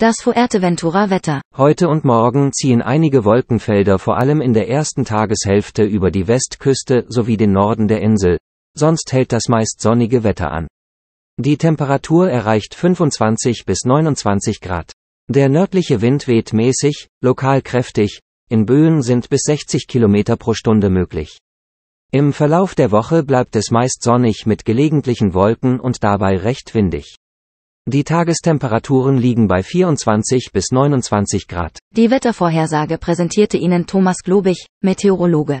Das Fuerteventura-Wetter. Heute und morgen ziehen einige Wolkenfelder vor allem in der ersten Tageshälfte über die Westküste sowie den Norden der Insel. Sonst hält das meist sonnige Wetter an. Die Temperatur erreicht 25 bis 29 Grad. Der nördliche Wind weht mäßig, lokal kräftig, in Böen sind bis 60 Kilometer pro Stunde möglich. Im Verlauf der Woche bleibt es meist sonnig mit gelegentlichen Wolken und dabei recht windig. Die Tagestemperaturen liegen bei 24 bis 29 Grad. Die Wettervorhersage präsentierte Ihnen Thomas Globig, Meteorologe.